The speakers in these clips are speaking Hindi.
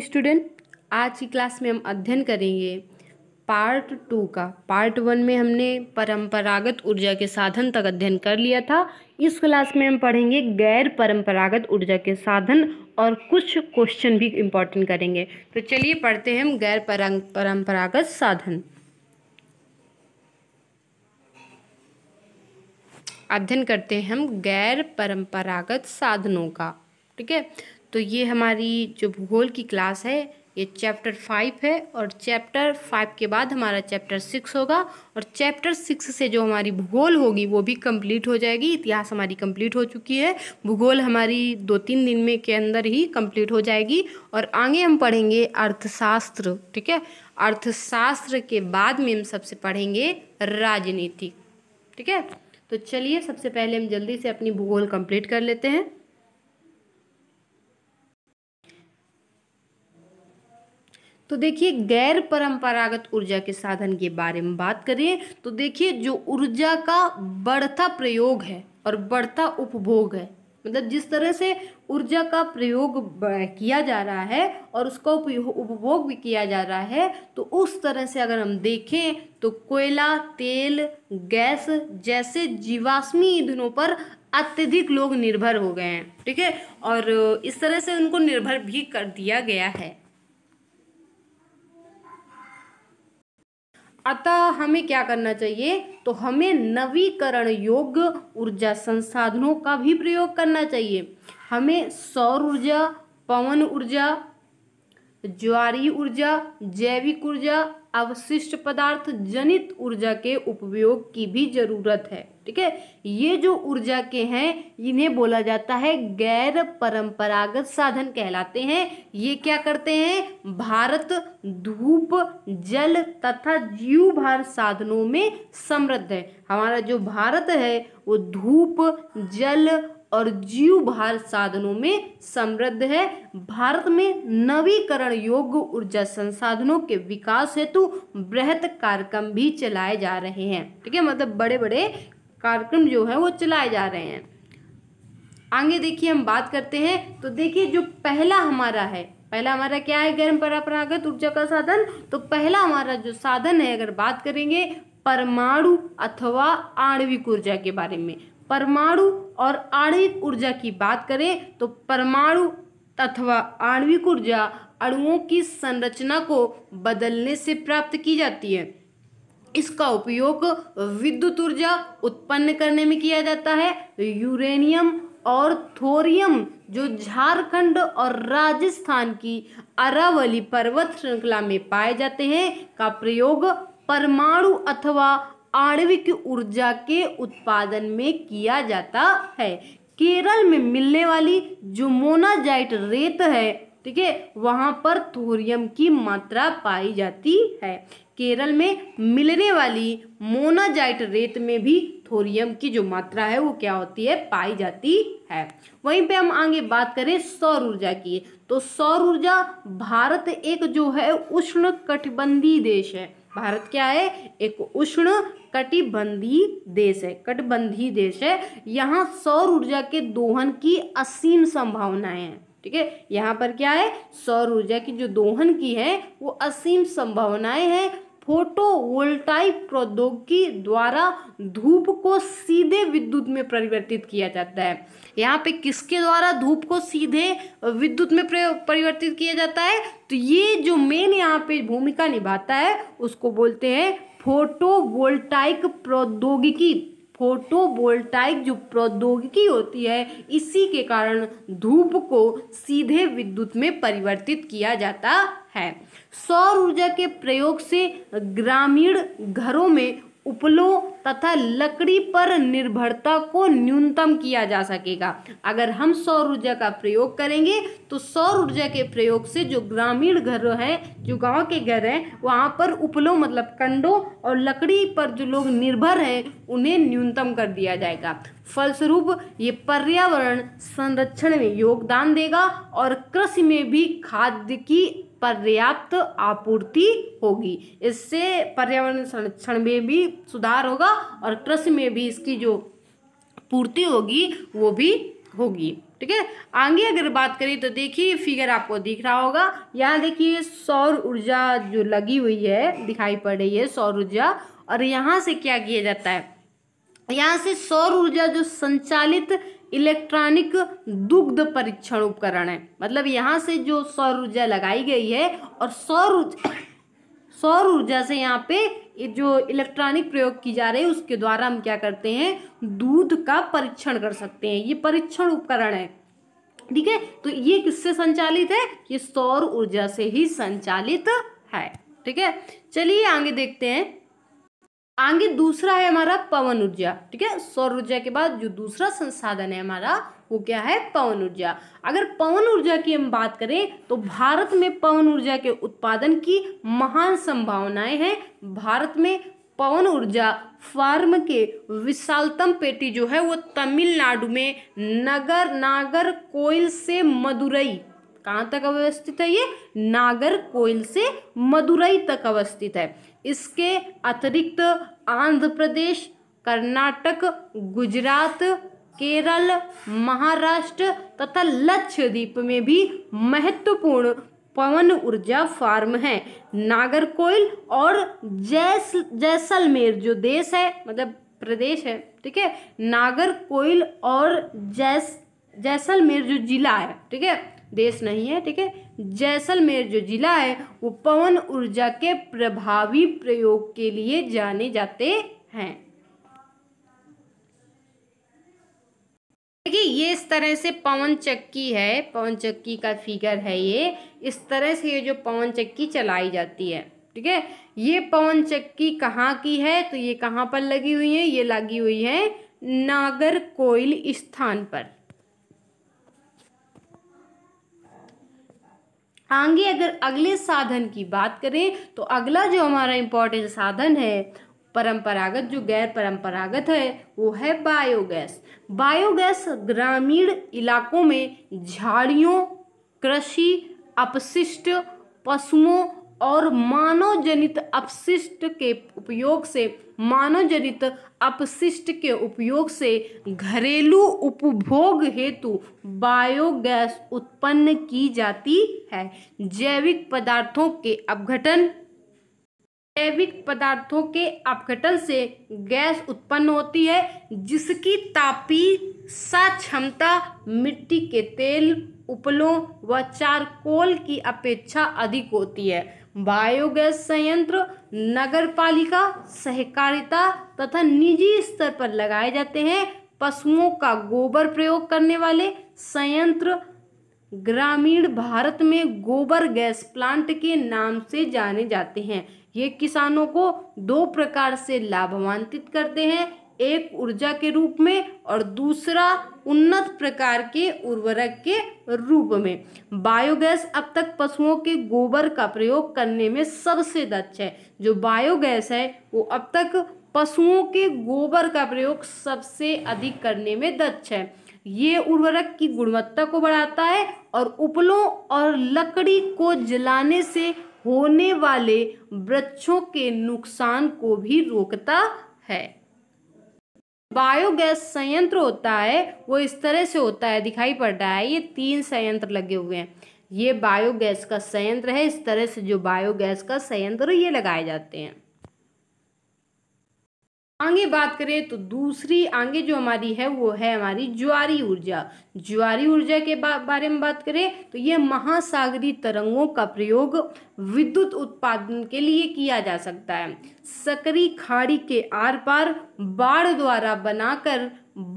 स्टूडेंट आज की क्लास में हम अध्ययन करेंगे पार्ट टू का पार्ट वन में हमने परंपरागत ऊर्जा के साधन तक अध्ययन कर लिया था इस क्लास में हम पढ़ेंगे गैर परंपरागत ऊर्जा के साधन और कुछ क्वेश्चन भी इम्पोर्टेंट करेंगे तो चलिए पढ़ते हैं हम गैर परंपरागत साधन अध्ययन करते हैं हम गैर परंपरागत साधनों का ठीक है तो ये हमारी जो भूगोल की क्लास है ये चैप्टर फाइव है और चैप्टर फाइव के बाद हमारा चैप्टर सिक्स होगा और चैप्टर सिक्स से जो हमारी भूगोल होगी वो भी कंप्लीट हो जाएगी इतिहास हमारी कंप्लीट हो चुकी है भूगोल हमारी दो तीन दिन में के अंदर ही कंप्लीट हो जाएगी और आगे हम पढ़ेंगे अर्थशास्त्र ठीक है अर्थशास्त्र के बाद में हम सबसे पढ़ेंगे राजनीति ठीक है तो चलिए सबसे पहले हम जल्दी से अपनी भूगोल कंप्लीट कर लेते हैं तो देखिए गैर परंपरागत ऊर्जा के साधन के बारे में बात करें तो देखिए जो ऊर्जा का बढ़ता प्रयोग है और बढ़ता उपभोग है मतलब जिस तरह से ऊर्जा का प्रयोग किया जा रहा है और उसका उपभोग भी किया जा रहा है तो उस तरह से अगर हम देखें तो कोयला तेल गैस जैसे जीवाश्मी ईंधनों पर अत्यधिक लोग निर्भर हो गए हैं ठीक है और इस तरह से उनको निर्भर भी कर दिया गया है अतः हमें क्या करना चाहिए तो हमें नवीकरण योग्य ऊर्जा संसाधनों का भी प्रयोग करना चाहिए हमें सौर ऊर्जा पवन ऊर्जा ज्वारी ऊर्जा जैविक ऊर्जा अवशिष्ट पदार्थ जनित ऊर्जा के उपयोग की भी जरूरत है ठीक है ये जो ऊर्जा के हैं इन्हें बोला जाता है गैर परंपरागत साधन कहलाते हैं ये क्या करते हैं भारत धूप जल तथा जीव भार साधनों में समृद्ध है हमारा जो भारत है वो धूप जल और जीव भार साधनों में समृद्ध है भारत में नवीकरण योग्य ऊर्जा संसाधनों के विकास हेतु बृहत कार्यक्रम भी चलाए जा रहे हैं ठीक है मतलब बड़े बड़े कार्यक्रम जो है वो चलाए जा रहे हैं आगे देखिए हम बात करते हैं तो देखिए जो पहला हमारा है पहला हमारा क्या है गर्म परंपरागत ऊर्जा का साधन तो पहला हमारा जो साधन है अगर बात करेंगे परमाणु अथवा आणविक ऊर्जा के बारे में परमाणु और आणविक ऊर्जा की बात करें तो परमाणु अथवा आणविक ऊर्जा अणुओं की संरचना को बदलने से प्राप्त की जाती है इसका उपयोग विद्युत ऊर्जा उत्पन्न करने में किया जाता है यूरेनियम और थोरियम जो झारखंड और राजस्थान की अरावली पर्वत श्रृंखला में पाए जाते हैं का प्रयोग परमाणु अथवा आणविक ऊर्जा के उत्पादन में किया जाता है केरल में मिलने वाली जो मोनाजाइट रेत है ठीक है वहाँ पर थोरियम की मात्रा पाई जाती है केरल में मिलने वाली मोनाजाइट रेत में भी थोरियम की जो मात्रा है वो क्या होती है पाई जाती है वहीं पे हम आगे बात करें सौर ऊर्जा की तो सौर ऊर्जा भारत एक जो है उष्ण कटिबंधी देश है भारत क्या है एक उष्ण कटिबंधी देश है कटबंधी देश है यहाँ सौर ऊर्जा के दोहन की असीम संभावनाएं हैं ठीक है यहाँ पर क्या है सौर ऊर्जा की जो दोहन की है वो असीम संभावनाएं हैं फोटोवोल्टाइक प्रौद्योगिकी द्वारा धूप को सीधे विद्युत में परिवर्तित किया जाता है यहाँ पे किसके द्वारा धूप को सीधे विद्युत में परिवर्तित किया जाता है तो ये जो मेन यहाँ पे भूमिका निभाता है उसको बोलते हैं फोटोवोल्टाइक प्रौद्योगिकी फोटोवोल्टाइक जो प्रौद्योगिकी होती है इसी के कारण धूप को सीधे विद्युत में परिवर्तित किया जाता है सौर ऊर्जा के प्रयोग से ग्रामीण घरों में उपलों तथा लकड़ी पर निर्भरता को न्यूनतम किया जा सकेगा अगर हम सौर ऊर्जा का प्रयोग करेंगे तो सौर ऊर्जा के प्रयोग से जो ग्रामीण घर हैं जो गांव के घर हैं वहाँ पर उपलों मतलब कंडों और लकड़ी पर जो लोग निर्भर हैं उन्हें न्यूनतम कर दिया जाएगा फलस्वरूप ये पर्यावरण संरक्षण में योगदान देगा और कृषि में भी खाद्य की पर्याप्त आपूर्ति होगी इससे पर्यावरण संरक्षण में भी सुधार होगा और कृषि में भी इसकी जो पूर्ति होगी वो भी होगी ठीक है आगे अगर बात करें तो देखिए फिगर आपको दिख रहा होगा यहाँ देखिए सौर ऊर्जा जो लगी हुई है दिखाई पड़ रही है सौर ऊर्जा और यहाँ से क्या किया जाता है यहाँ से सौर ऊर्जा जो संचालित इलेक्ट्रॉनिक दुग्ध परीक्षण उपकरण है मतलब यहाँ से जो सौर ऊर्जा लगाई गई है और सौर सौर ऊर्जा से यहाँ पे जो इलेक्ट्रॉनिक प्रयोग की जा रही है उसके द्वारा हम क्या करते हैं दूध का परीक्षण कर सकते हैं ये परीक्षण उपकरण है ठीक है तो ये किससे संचालित है ये सौर ऊर्जा से ही संचालित है ठीक है चलिए आगे देखते हैं आगे दूसरा है हमारा पवन ऊर्जा ठीक है सौर ऊर्जा के बाद जो दूसरा संसाधन है हमारा वो क्या है पवन ऊर्जा अगर पवन ऊर्जा की हम बात करें तो भारत में पवन ऊर्जा के उत्पादन की महान संभावनाएं हैं भारत में पवन ऊर्जा फार्म के विशालतम पेटी जो है वो तमिलनाडु में नगर नागर कोयल से मदुरई कहाँ तक अवस्थित है ये नागर कोयल से मदुरई तक अवस्थित है इसके अतिरिक्त आंध्र प्रदेश कर्नाटक गुजरात केरल महाराष्ट्र तथा लक्षद्वीप में भी महत्वपूर्ण पवन ऊर्जा फार्म है नागरकोइल और जैस जैसलमेर जो देश है मतलब प्रदेश है ठीक है नागरकोइल और जैस जैसलमेर जो जिला है ठीक है देश नहीं है ठीक है जैसलमेर जो ज़िला है वो पवन ऊर्जा के प्रभावी प्रयोग के लिए जाने जाते हैं देखिए ये इस तरह से पवन चक्की है पवन चक्की का फिगर है ये इस तरह से ये जो पवन चक्की चलाई जाती है ठीक है ये पवन चक्की कहाँ की है तो ये कहाँ पर लगी हुई है ये लगी हुई है नागर कोयल स्थान पर आगे अगर अगले साधन की बात करें तो अगला जो हमारा इम्पोर्टेंट साधन है परंपरागत जो गैर परंपरागत है वो है बायोगैस बायोगैस ग्रामीण इलाकों में झाड़ियों कृषि अपशिष्ट पशुओं और मानव जनित अपशिष्ट के उपयोग से मानव जनित अपशिष्ट के उपयोग से घरेलू उपभोग हेतु बायोगैस उत्पन्न की जाती है जैविक पदार्थों के अपघटन जैविक पदार्थों के अपघटन से गैस उत्पन्न होती है जिसकी तापी सा क्षमता मिट्टी के तेल उपलों व चारकोल की अपेक्षा अधिक होती है बायोगैस संयंत्र नगर पालिका सहकारिता तथा निजी स्तर पर लगाए जाते हैं पशुओं का गोबर प्रयोग करने वाले संयंत्र ग्रामीण भारत में गोबर गैस प्लांट के नाम से जाने जाते हैं ये किसानों को दो प्रकार से लाभान्वित करते हैं एक ऊर्जा के रूप में और दूसरा उन्नत प्रकार के उर्वरक के रूप में बायोगैस अब तक पशुओं के गोबर का प्रयोग करने में सबसे दक्ष है जो बायोगैस है वो अब तक पशुओं के गोबर का प्रयोग सबसे अधिक करने में दक्ष है ये उर्वरक की गुणवत्ता को बढ़ाता है और उपलों और लकड़ी को जलाने से होने वाले वृक्षों के नुकसान को भी रोकता है बायोगैस संयंत्र होता है वो इस तरह से होता है दिखाई पड़ रहा है ये तीन संयंत्र लगे हुए हैं ये बायोगैस का संयंत्र है इस तरह से जो बायोगैस का संयंत्र ये लगाए जाते हैं आगे बात करें तो दूसरी आगे जो हमारी है वो है हमारी ज्वारी ऊर्जा ज्वारी ऊर्जा के बा, बारे में बात करें तो यह महासागरी तरंगों का प्रयोग विद्युत उत्पादन के लिए किया जा सकता है सकरी खाड़ी के आर पार बाढ़ द्वारा बनाकर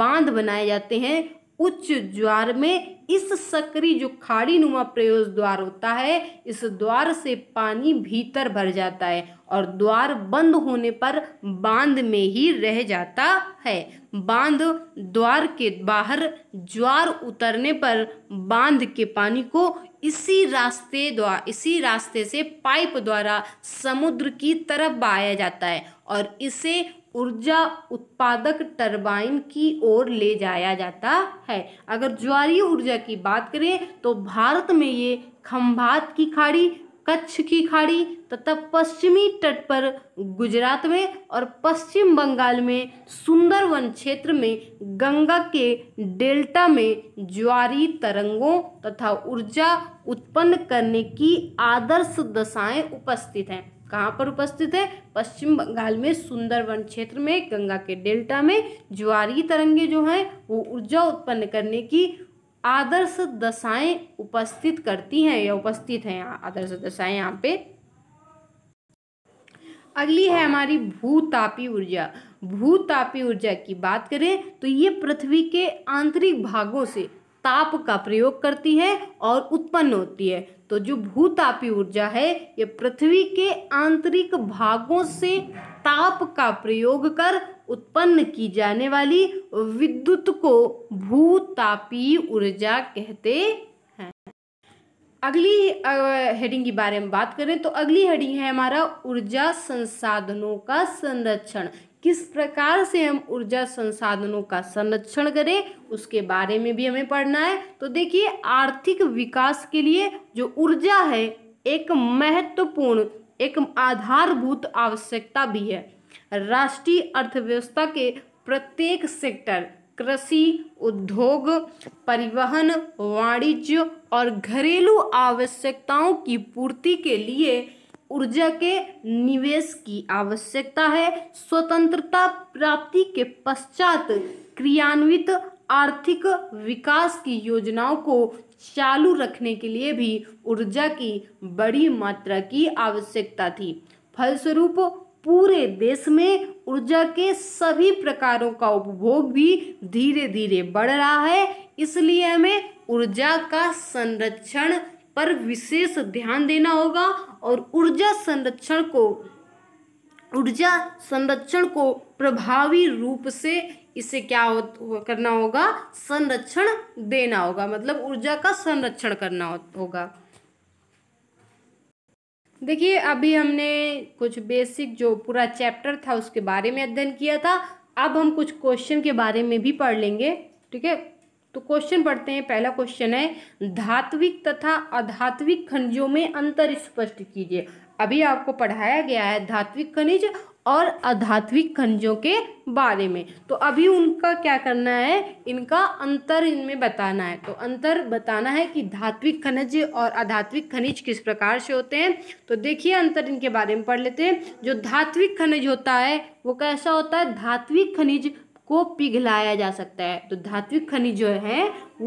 बांध बनाए जाते हैं उच्च ज्वार में इस सक्री जो खाड़ी नुमा प्रयोग द्वार होता है इस द्वार से पानी भीतर भर जाता है और द्वार बंद होने पर बांध में ही रह जाता है बांध द्वार के बाहर ज्वार उतरने पर बांध के पानी को इसी रास्ते द्वारा इसी रास्ते से पाइप द्वारा समुद्र की तरफ बहाया जाता है और इसे ऊर्जा उत्पादक टरबाइन की ओर ले जाया जाता है अगर ज्वारी ऊर्जा की बात करें तो भारत में ये खम्भात की खाड़ी कच्छ की खाड़ी तथा पश्चिमी तट पर गुजरात में और पश्चिम बंगाल में सुंदरवन क्षेत्र में गंगा के डेल्टा में ज्वारी तरंगों तथा ऊर्जा उत्पन्न करने की आदर्श दशाएं उपस्थित हैं कहाँ पर उपस्थित है पश्चिम बंगाल में सुंदरवन क्षेत्र में गंगा के डेल्टा में ज्वारी तरंगे जो हैं वो ऊर्जा उत्पन्न करने की आदर्श दशाएं उपस्थित करती हैं या उपस्थित हैं आदर्श दशाएं यहाँ पे अगली है हमारी भूतापी ऊर्जा भूतापी ऊर्जा की बात करें तो ये पृथ्वी के आंतरिक भागों से ताप का प्रयोग करती है और उत्पन्न होती है तो जो भूतापी ऊर्जा है ये पृथ्वी के आंतरिक भागों से ताप का प्रयोग कर उत्पन्न की जाने वाली विद्युत को भूतापी ऊर्जा कहते हैं अगली हेडिंग के बारे में बात करें तो अगली हेडिंग है हमारा ऊर्जा संसाधनों का संरक्षण किस प्रकार से हम ऊर्जा संसाधनों का संरक्षण करें उसके बारे में भी हमें पढ़ना है तो देखिए आर्थिक विकास के लिए जो ऊर्जा है एक महत्वपूर्ण एक आधारभूत आवश्यकता भी है राष्ट्रीय अर्थव्यवस्था के प्रत्येक सेक्टर कृषि उद्योग परिवहन वाणिज्य और घरेलू आवश्यकताओं की पूर्ति के लिए ऊर्जा के निवेश की आवश्यकता है स्वतंत्रता प्राप्ति के पश्चात क्रियान्वित आर्थिक विकास की योजनाओं को चालू रखने के लिए भी ऊर्जा की बड़ी मात्रा की आवश्यकता थी फलस्वरूप पूरे देश में ऊर्जा के सभी प्रकारों का उपभोग भी धीरे धीरे बढ़ रहा है इसलिए हमें ऊर्जा का संरक्षण पर विशेष ध्यान देना होगा और ऊर्जा संरक्षण को ऊर्जा संरक्षण को प्रभावी रूप से इसे क्या हो, करना होगा संरक्षण देना होगा मतलब ऊर्जा का संरक्षण करना हो, होगा देखिए अभी हमने कुछ बेसिक जो पूरा चैप्टर था उसके बारे में अध्ययन किया था अब हम कुछ क्वेश्चन के बारे में भी पढ़ लेंगे ठीक है तो क्वेश्चन पढ़ते हैं पहला क्वेश्चन है धात्विक तथा अधात्विक खनिजों में अंतर स्पष्ट कीजिए अभी आपको पढ़ाया गया है धात्विक खनिज और अधात्विक खनिजों के बारे में तो अभी उनका क्या करना है इनका अंतर इनमें बताना है तो अंतर बताना है कि धात्विक खनिज और अधात्विक खनिज किस प्रकार से होते हैं तो देखिए अंतर इनके बारे में पढ़ लेते हैं जो धात्विक खनिज होता है वो कैसा होता है धात्विक खनिज को पिघलाया जा सकता है तो धात्विक खनिज जो है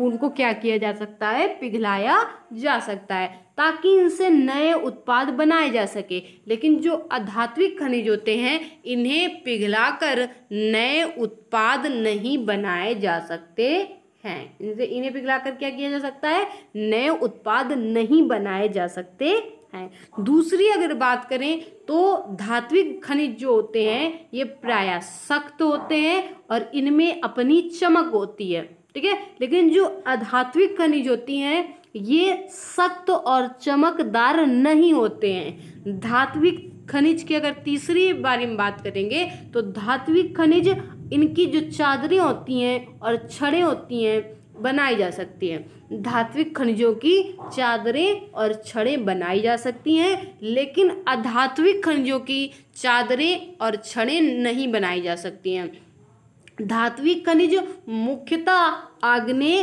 उनको क्या किया जा सकता है पिघलाया जा सकता है ताकि इनसे नए उत्पाद बनाए जा सके लेकिन जो अधात्विक खनिज होते हैं इन्हें पिघलाकर नए उत्पाद नहीं बनाए जा सकते हैं इनसे इन्हें पिघलाकर क्या किया जा सकता है नए उत्पाद नहीं बनाए जा सकते हैं दूसरी अगर बात करें तो धात्विक खनिज जो होते हैं ये प्राय सख्त होते हैं और इनमें अपनी चमक होती है ठीक है लेकिन जो अधात्विक खनिज होती हैं ये सख्त और चमकदार नहीं होते हैं धात्विक खनिज की अगर तीसरी बारे में बात करेंगे तो धात्विक खनिज इनकी जो चादरें होती हैं और छड़ें होती हैं बनाई जा सकती हैं धात्विक खनिजों की चादरें और छड़ें बनाई जा सकती हैं लेकिन अधात्विक खनिजों की चादरें और छड़ें नहीं बनाई जा सकती हैं धात्विक खनिज मुख्यतः आग्ने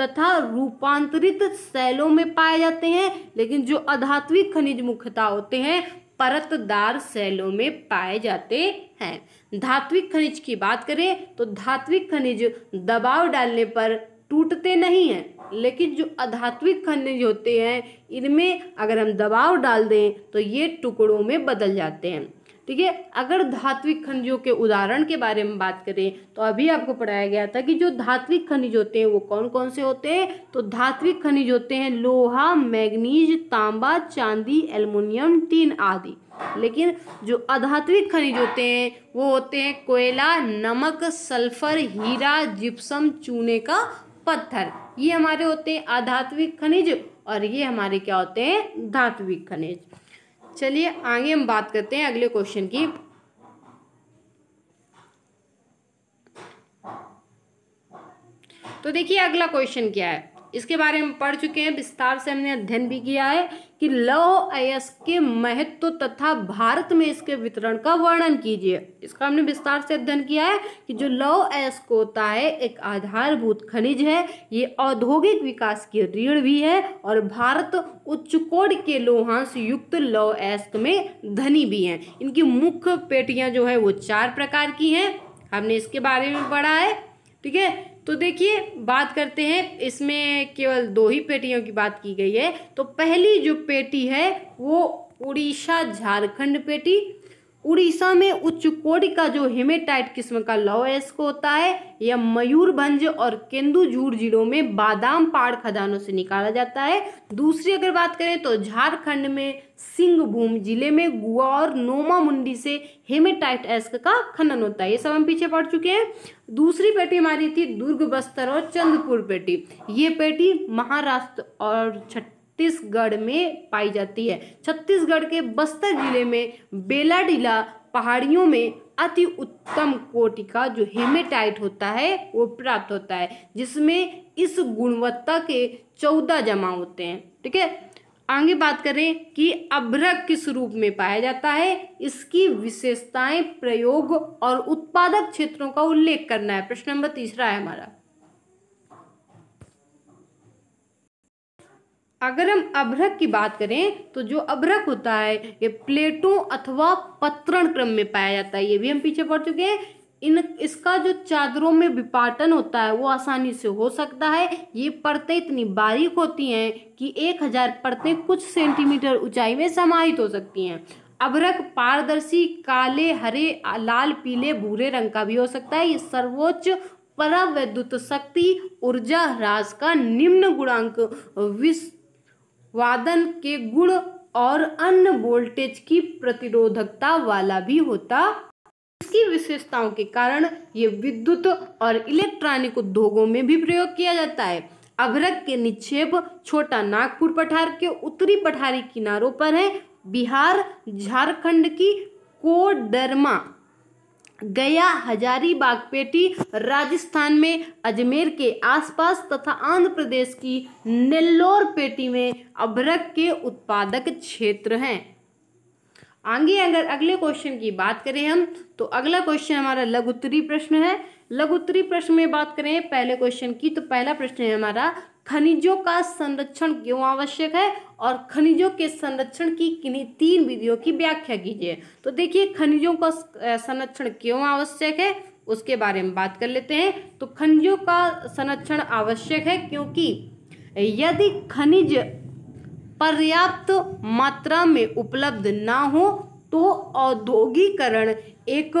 तथा रूपांतरित शैलों में पाए जाते हैं लेकिन जो अधात्विक खनिज मुख्यतः होते हैं परतदार सेलों में पाए जाते हैं धात्विक खनिज की बात करें तो धात्विक खनिज दबाव डालने पर टूटते नहीं हैं लेकिन जो अधात्विक खनिज होते हैं इनमें अगर हम दबाव डाल दें तो ये टुकड़ों में बदल जाते हैं ठीक है अगर धात्विक खनिजों के उदाहरण के बारे में बात करें तो अभी आपको पढ़ाया गया था कि जो धात्विक खनिज होते हैं वो कौन कौन से होते हैं तो धात्विक खनिज होते हैं लोहा मैग्नीज तांबा चांदी एल्युमिनियम टीन आदि लेकिन जो अधात्विक खनिज होते हैं वो होते हैं कोयला नमक सल्फर हीरा जिप्सम चूने का पत्थर ये हमारे होते हैं आधात्विक खनिज और ये हमारे क्या होते हैं धात्विक खनिज चलिए आगे हम बात करते हैं अगले क्वेश्चन की तो देखिए अगला क्वेश्चन क्या है इसके बारे में पढ़ चुके हैं विस्तार से हमने अध्ययन भी किया है कि लौह अयस के महत्व तथा भारत में इसके वितरण का वर्णन कीजिए इसका हमने विस्तार से अध्ययन किया है कि जो लौह अयस्क होता है एक आधारभूत खनिज है ये औद्योगिक विकास की रीढ़ भी है और भारत उच्च कोड के लोहांश युक्त लौह अयस्क में धनी भी हैं इनकी मुख्य पेटियाँ जो है वो चार प्रकार की हैं हमने इसके बारे में पढ़ा है ठीक है तो देखिए बात करते हैं इसमें केवल दो ही पेटियों की बात की गई है तो पहली जो पेटी है वो उड़ीसा झारखंड पेटी उड़ीसा में उच्च कोटि का जो हेमेटाइट किस्म का लव एस्क होता है यह मयूरभंज और केंदुझूर जिलों में बादाम पहाड़ खदानों से निकाला जाता है दूसरी अगर बात करें तो झारखंड में सिंहभूम जिले में गुआ और नोमा मुंडी से हेमेटाइट एस्क का खनन होता है ये सब हम पीछे पड़ चुके हैं दूसरी पेटी हमारी थी दुर्ग बस्तर और चंद्रपुर पेटी ये पेटी महाराष्ट्र और छठ छत्तीसगढ़ में पाई जाती है छत्तीसगढ़ के बस्तर जिले में बेलाडीला पहाड़ियों में अति उत्तम कोटि का जो हेमेटाइट होता है वो प्राप्त होता है जिसमें इस गुणवत्ता के चौदह जमा होते हैं ठीक है आगे बात करें कि अभ्रक किस रूप में पाया जाता है इसकी विशेषताएं प्रयोग और उत्पादक क्षेत्रों का उल्लेख करना है प्रश्न नंबर तीसरा है हमारा अगर हम अभ्रक की बात करें तो जो अभ्रक होता है ये प्लेटों अथवा पत्रण क्रम में पाया जाता है ये भी हम पीछे पड़ चुके हैं इन इसका जो चादरों में विपाटन होता है वो आसानी से हो सकता है ये परतें इतनी बारीक होती हैं कि एक हज़ार परतें कुछ सेंटीमीटर ऊंचाई में समाहित हो सकती हैं अभ्रक पारदर्शी काले हरे लाल पीले भूरे रंग का भी हो सकता है ये सर्वोच्च परावैद्युत शक्ति ऊर्जा ह्रास का निम्न गुणांक विश्व वादन के गुण और अन्य वोल्टेज की प्रतिरोधकता वाला भी होता इसकी विशेषताओं के कारण ये विद्युत और इलेक्ट्रॉनिक उद्योगों में भी प्रयोग किया जाता है अभरक के निक्षेप छोटा नागपुर पठार के उत्तरी पठारी किनारों पर है बिहार झारखंड की कोडरमा गया हजारीबाग पेटी राजस्थान में अजमेर के आसपास तथा आंध्र प्रदेश की नेल्लोर पेटी में अभ्रक के उत्पादक क्षेत्र हैं आगे अगर अगले क्वेश्चन की बात करें हम तो अगला क्वेश्चन हमारा लघुत्तरी प्रश्न है लघुत्तरी प्रश्न में बात करें पहले क्वेश्चन की तो पहला प्रश्न है हमारा खनिजों का संरक्षण क्यों आवश्यक है और खनिजों के संरक्षण की किन्हीं तीन विधियों की व्याख्या कीजिए तो देखिए खनिजों का संरक्षण क्यों आवश्यक है उसके बारे में बात कर लेते हैं तो खनिजों का संरक्षण आवश्यक है क्योंकि यदि खनिज पर्याप्त मात्रा में उपलब्ध ना हो तो औद्योगिकरण एक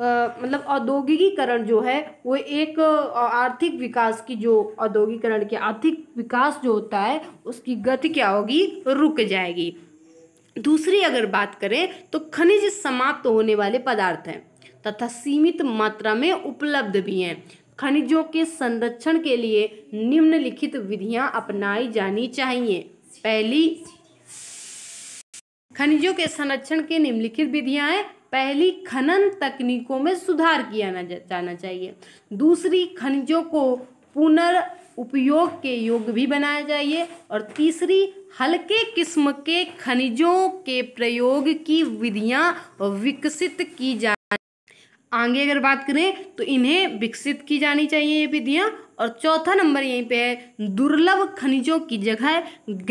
मतलब औद्योगिकीकरण जो है वो एक आर्थिक विकास की जो औद्योगिकरण के आर्थिक विकास जो होता है उसकी गति क्या होगी रुक जाएगी दूसरी अगर बात करें तो खनिज समाप्त होने वाले पदार्थ हैं तथा सीमित मात्रा में उपलब्ध भी हैं खनिजों के संरक्षण के लिए निम्नलिखित विधियां अपनाई जानी चाहिए पहली खनिजों के संरक्षण के निम्नलिखित विधियां हैं पहली खनन तकनीकों में सुधार किया जाना चाहिए दूसरी खनिजों को पुनर् उपयोग के योग भी बनाया जाइए और तीसरी हल्के किस्म के खनिजों के प्रयोग की विधियां विकसित की जा आगे अगर बात करें तो इन्हें विकसित की जानी चाहिए ये विधियां और चौथा नंबर यहीं पे है दुर्लभ खनिजों की जगह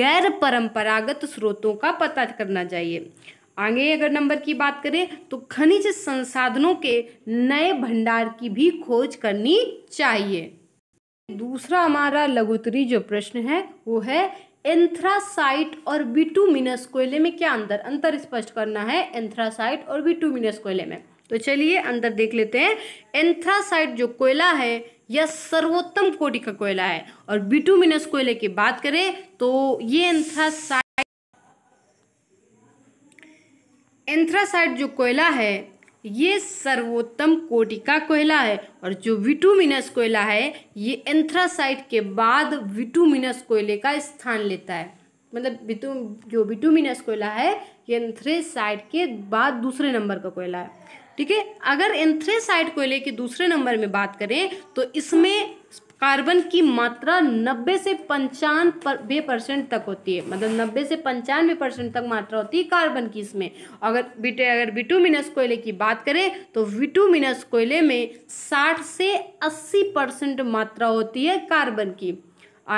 गैर परंपरागत स्रोतों का पता करना चाहिए आगे अगर नंबर की बात करें तो खनिज संसाधनों के नए भंडार की भी खोज करनी चाहिए दूसरा हमारा लघुतरी जो प्रश्न है वो है एंथ्रासाइट और बिटूमिनस कोयले में क्या अंतर अंतर स्पष्ट करना है एंथ्रासाइट और बिटूमिनस कोयले में तो चलिए अंतर देख लेते हैं एंथ्रासाइट जो कोयला है यह सर्वोत्तम कोटि का कोयला है और बिटूमिनस कोयले की बात करें तो ये एंथ्रासाइट एंथ्रासाइट जो कोयला है ये सर्वोत्तम कोटि का कोयला है और जो विटूमिनस कोयला है ये एंथ्रासाइट के बाद विटूमिनस कोयले का स्थान लेता है मतलब विटू जो विटूमिनस कोयला है ये एंथ्रेसाइट के बाद दूसरे नंबर का कोयला है ठीक है अगर एंथ्रेसाइट कोयले के दूसरे नंबर में बात करें तो इसमें कार्बन की मात्रा 90 से पंचानवे परसेंट तक होती है मतलब 90 से पंचानवे परसेंट तक मात्रा होती है कार्बन की इसमें अगर बिटे अगर विटूमिनस कोयले की बात करें तो विटूमिनस कोयले में 60 से 80 परसेंट मात्रा होती है कार्बन की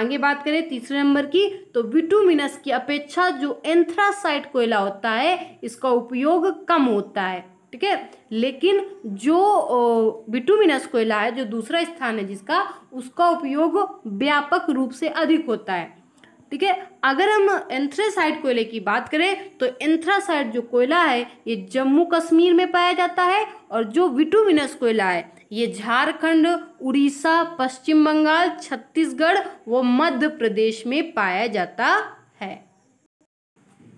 आगे बात करें तीसरे नंबर की तो विटूमिनस की अपेक्षा जो एंथ्रासाइट कोयला होता है इसका उपयोग कम होता है ठीक है लेकिन जो बिटूमिनस कोयला है जो दूसरा स्थान है जिसका उसका उपयोग व्यापक रूप से अधिक होता है ठीक है अगर हम एंथ्रेसाइड कोयले की बात करें तो एंथ्रासाइड जो कोयला है ये जम्मू कश्मीर में पाया जाता है और जो विटुमिनस कोयला है ये झारखंड उड़ीसा पश्चिम बंगाल छत्तीसगढ़ व मध्य प्रदेश में पाया जाता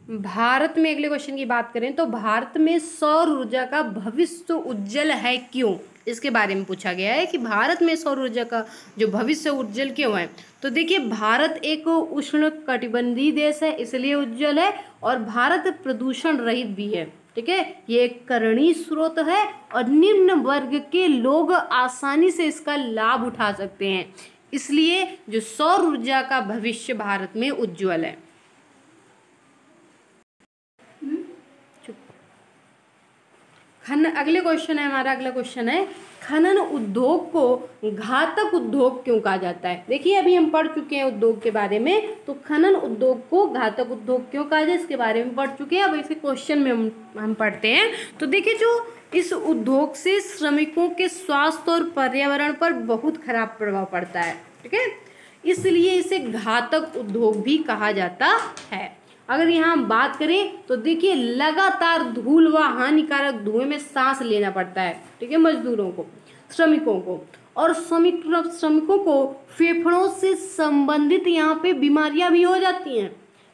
भारत में अगले क्वेश्चन की बात करें तो भारत में सौर ऊर्जा का भविष्य उज्जवल है क्यों इसके बारे में पूछा गया है कि भारत में सौर ऊर्जा का जो भविष्य उज्जवल क्यों है तो देखिए भारत एक उष्ण कटिबंधीय देश है इसलिए उज्जवल है और भारत प्रदूषण रहित भी है ठीक है ये एक करणी स्रोत है और निम्न वर्ग के लोग आसानी से इसका लाभ उठा सकते हैं इसलिए जो सौर ऊर्जा का भविष्य भारत में उज्जवल है खनन अगले क्वेश्चन है हमारा अगला क्वेश्चन है खनन उद्योग को घातक उद्योग क्यों कहा जाता है देखिए अभी हम पढ़ चुके हैं उद्योग के बारे में तो खनन उद्योग को घातक उद्योग क्यों कहा जाए इसके बारे में पढ़ चुके हैं अब इसे क्वेश्चन में हम हम पढ़ते हैं तो देखिए जो इस उद्योग से श्रमिकों के स्वास्थ्य और पर्यावरण पर बहुत खराब प्रभाव पड़ता है ठीक है इसलिए इसे घातक उद्योग भी कहा जाता है अगर यहाँ हम बात करें तो देखिए लगातार धूल व हानिकारक धुएं में सांस लेना पड़ता है ठीक है मजदूरों को श्रमिकों को और श्रमिक श्रमिकों को फेफड़ों से संबंधित यहाँ पे बीमारियाँ भी हो जाती हैं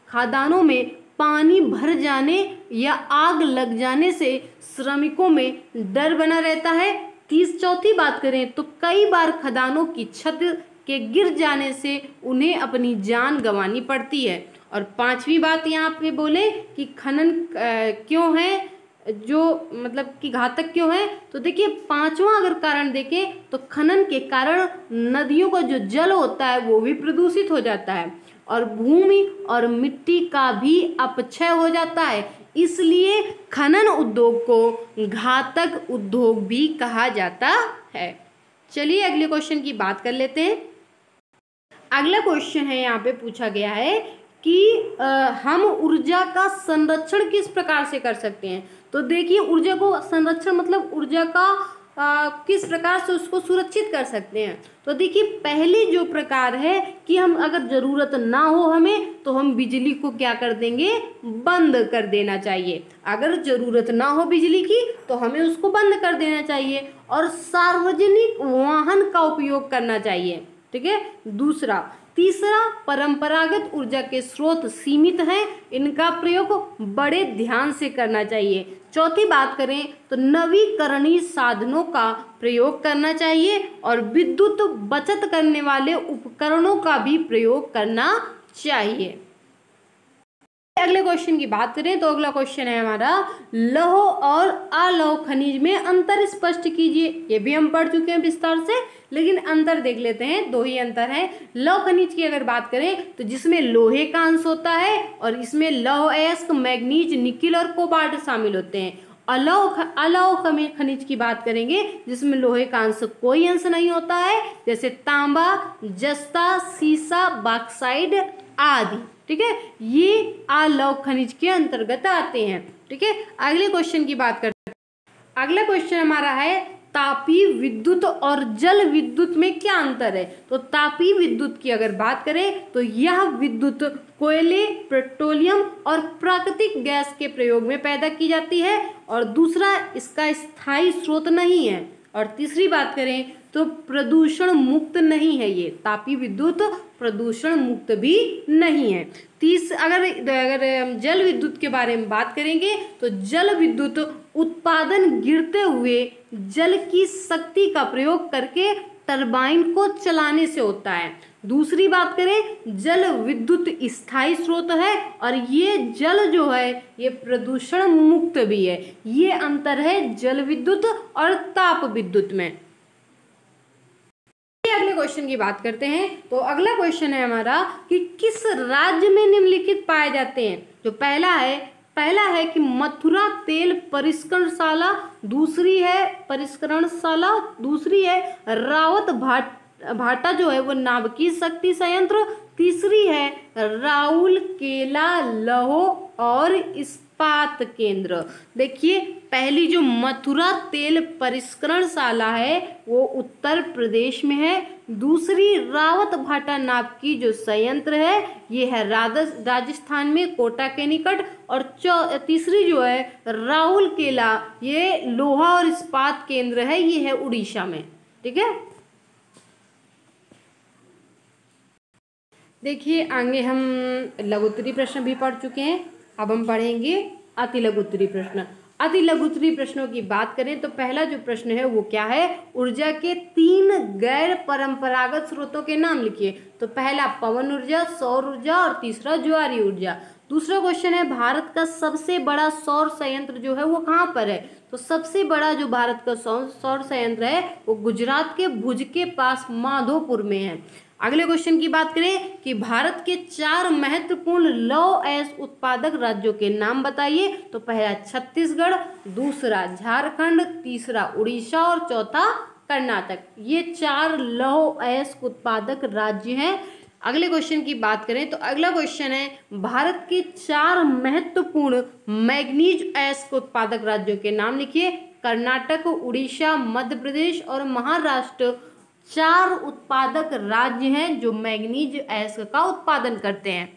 खादानों में पानी भर जाने या आग लग जाने से श्रमिकों में डर बना रहता है तीस चौथी बात करें तो कई बार खदानों की छत के गिर जाने से उन्हें अपनी जान गंवानी पड़ती है और पांचवी बात यहाँ पे बोले कि खनन क्यों है जो मतलब कि घातक क्यों है तो देखिए पांचवा अगर कारण देखें तो खनन के कारण नदियों का जो जल होता है वो भी प्रदूषित हो जाता है और भूमि और मिट्टी का भी अपक्षय हो जाता है इसलिए खनन उद्योग को घातक उद्योग भी कहा जाता है चलिए अगले क्वेश्चन की बात कर लेते हैं अगला क्वेश्चन है यहाँ पे पूछा गया है कि हम ऊर्जा का संरक्षण किस प्रकार से कर सकते हैं तो देखिए ऊर्जा को संरक्षण मतलब ऊर्जा का आ, किस प्रकार से उसको सुरक्षित कर सकते हैं तो देखिए पहले जो प्रकार है कि हम अगर ज़रूरत ना हो हमें तो हम बिजली को क्या कर देंगे बंद कर देना चाहिए अगर ज़रूरत ना हो बिजली की तो हमें उसको बंद कर देना चाहिए और सार्वजनिक वाहन का उपयोग करना चाहिए ठीक है दूसरा तीसरा परंपरागत ऊर्जा के स्रोत सीमित हैं इनका प्रयोग बड़े ध्यान से करना चाहिए चौथी बात करें तो नवीकरणीय साधनों का प्रयोग करना चाहिए और विद्युत बचत करने वाले उपकरणों का भी प्रयोग करना चाहिए अगले क्वेश्चन की बात करें तो अगला क्वेश्चन है हमारा लौह और अलोह खनिज में अंतर स्पष्ट कीजिए ये भी हम पढ़ चुके हैं विस्तार से लेकिन अंतर देख लेते हैं दो ही अंतर है लौह खनिज की अगर बात करें तो जिसमें लोहे का अंश होता है और इसमें लौह एस्क मैग्नीज निकिल और कोबाल्ट शामिल होते हैं अलोह अलोह खनिज की बात करेंगे जिसमें लोहे का अंश कोई अंश नहीं होता है जैसे तांबा जस्ता सीसा बाक्साइड आदि ठीक है ये आलोक खनिज के अंतर्गत आते हैं ठीक है अगले क्वेश्चन की बात करते हैं अगला क्वेश्चन हमारा है तापी विद्युत और जल विद्युत में क्या अंतर है तो तापी विद्युत की अगर बात करें तो यह विद्युत कोयले पेट्रोलियम और प्राकृतिक गैस के प्रयोग में पैदा की जाती है और दूसरा इसका स्थायी स्रोत नहीं है और तीसरी बात करें तो प्रदूषण मुक्त नहीं है ये तापी विद्युत प्रदूषण मुक्त भी नहीं है तीस अगर अगर जल विद्युत के बारे में बात करेंगे तो जल विद्युत उत्पादन गिरते हुए जल की शक्ति का प्रयोग करके टरबाइन को चलाने से होता है दूसरी बात करें जल विद्युत स्थायी स्रोत है और ये जल जो है ये प्रदूषण मुक्त भी है ये अंतर है जल विद्युत और ताप विद्युत में अगले क्वेश्चन की बात करते हैं तो अगला क्वेश्चन है हमारा कि किस राज्य में निम्नलिखित पाए जाते हैं जो पहला है पहला है कि मथुरा तेल परिष्करणशाला दूसरी है परिष्करणशाला दूसरी है रावत भाट भाटा जो है वो नाभिकीय शक्ति संयंत्र तीसरी है राउल केला लहो और इस इस्पात केंद्र देखिए पहली जो मथुरा तेल परिष्करणशाला है वो उत्तर प्रदेश में है दूसरी रावत भाटा नाप की जो संयंत्र है ये है राजस्थान में कोटा के निकट और चौ तीसरी जो है राहुल केला ये लोहा और इस्पात केंद्र है ये है उड़ीसा में ठीक है देखिए आगे हम लघुत्तरी प्रश्न भी पढ़ चुके हैं अब हम पढ़ेंगे अति उत्तरी प्रश्न अति उत्तरी प्रश्नों की बात करें तो पहला जो प्रश्न है वो क्या है ऊर्जा के तीन गैर परंपरागत स्रोतों के नाम लिखिए तो पहला पवन ऊर्जा सौर ऊर्जा और तीसरा ज्वारी ऊर्जा दूसरा क्वेश्चन है भारत का सबसे बड़ा सौर संयंत्र जो है वो कहाँ पर है तो सबसे बड़ा जो भारत का सौर संयंत्र है वो गुजरात के भुज के पास माधोपुर में है अगले क्वेश्चन की बात करें कि भारत के चार महत्वपूर्ण लौ एस उत्पादक राज्यों के नाम बताइए तो पहला छत्तीसगढ़ दूसरा झारखंड तीसरा उड़ीसा और चौथा कर्नाटक ये चार लौ एस उत्पादक राज्य हैं अगले क्वेश्चन की बात करें तो अगला क्वेश्चन है भारत के चार महत्वपूर्ण मैग्नीज एस उत्पादक राज्यों के नाम लिखिए कर्नाटक उड़ीसा मध्य प्रदेश और महाराष्ट्र चार उत्पादक राज्य हैं जो मैग्नीज एस का उत्पादन करते हैं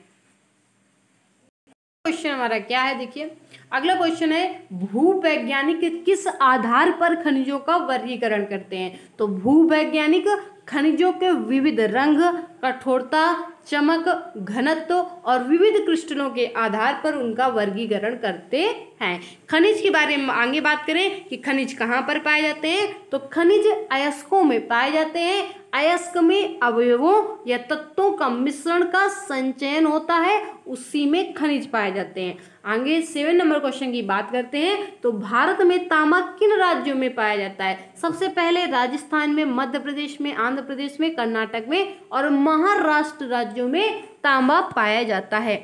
क्वेश्चन हमारा क्या है देखिए अगला क्वेश्चन है भूवैज्ञानिक किस आधार पर खनिजों का वर्गीकरण करते हैं तो भूवैज्ञानिक खनिजों के विविध रंग कठोरता चमक घनत्व और विविध क्रिस्टलों के आधार पर उनका वर्गीकरण करते हैं खनिज के बारे में आगे बात करें कि खनिज कहाँ पर पाए जाते हैं तो खनिज अयस्कों में पाए जाते हैं अयस्क में अवयवों या तत्वों का मिश्रण का संचयन होता है उसी में खनिज पाए जाते हैं आगे सेवन नंबर क्वेश्चन की बात करते हैं तो भारत में तांबा किन राज्यों में पाया जाता है सबसे पहले राजस्थान में मध्य प्रदेश में आंध्र प्रदेश में कर्नाटक में और महाराष्ट्र राज्यों में तांबा पाया जाता है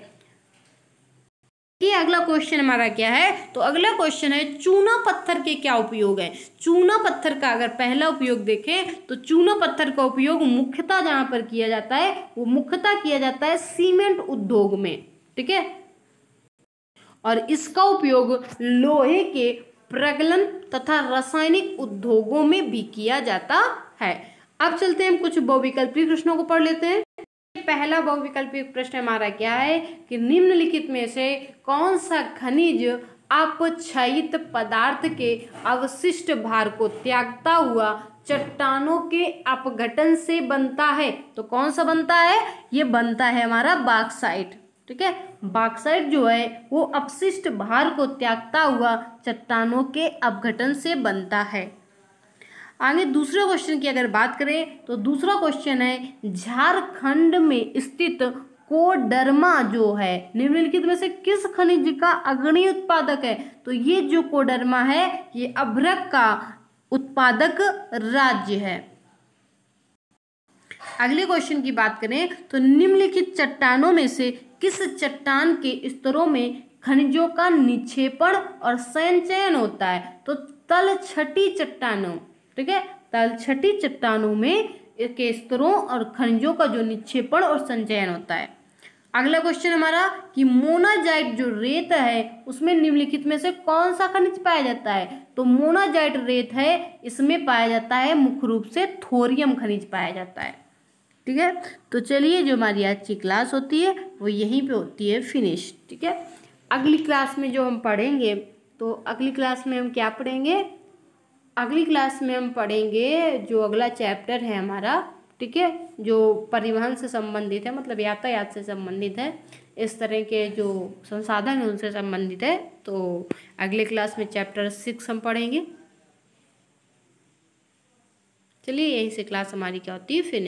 कि अगला क्वेश्चन हमारा क्या है तो अगला क्वेश्चन है चूना पत्थर के क्या उपयोग है चूना पत्थर का अगर पहला उपयोग देखें तो चूना पत्थर का उपयोग मुख्यतः जहां पर किया जाता है वो मुख्यतः किया जाता है सीमेंट उद्योग में ठीक है और इसका उपयोग लोहे के प्रगलन तथा रासायनिक उद्योगों में भी किया जाता है अब चलते हैं हम कुछ बहुविकल्पी प्रश्नों को पढ़ लेते हैं पहला बहुविकल्पी प्रश्न हमारा क्या है कि निम्नलिखित में से कौन सा खनिज अपक्षयित पदार्थ के अवशिष्ट भार को त्यागता हुआ चट्टानों के अपघटन से बनता है तो कौन सा बनता है ये बनता है हमारा बाक्साइट ठीक है बाक्साइट जो है वो अपशिष्ट भार को त्यागता हुआ चट्टानों के अपघटन से बनता है आगे दूसरे क्वेश्चन की अगर बात करें तो दूसरा क्वेश्चन है झारखंड में स्थित कोडरमा जो है निम्नलिखित में से किस खनिज का अग्नि उत्पादक है तो ये जो कोडरमा है ये अभ्रक का उत्पादक राज्य है अगले क्वेश्चन की बात करें तो निम्नलिखित चट्टानों में से किस चट्टान के स्तरों में खनिजों का निक्षेपण और संचयन होता है तो तल छठी चट्टानों ठीक है तलछटी चट्टानों में के स्तरों और खनिजों का जो निक्षेपण और संचयन होता है अगला क्वेश्चन हमारा कि मोनाजाइट जो रेत है उसमें निम्नलिखित में से कौन सा खनिज पाया जाता है तो मोनाजाइट रेत है इसमें पाया जाता है मुख्य रूप से थोरियम खनिज पाया जाता है ठीक है तो चलिए जो हमारी आज की क्लास होती है वो यहीं पे होती है फिनिश ठीक है अगली क्लास में जो हम पढ़ेंगे तो अगली क्लास में हम क्या पढ़ेंगे अगली क्लास में हम पढ़ेंगे जो अगला चैप्टर है हमारा ठीक है जो परिवहन से संबंधित है मतलब यातायात से संबंधित है इस तरह के जो संसाधन हैं उनसे संबंधित है तो अगले क्लास में चैप्टर सिक्स हम पढ़ेंगे चलिए यहीं से क्लास हमारी क्या होती है फिर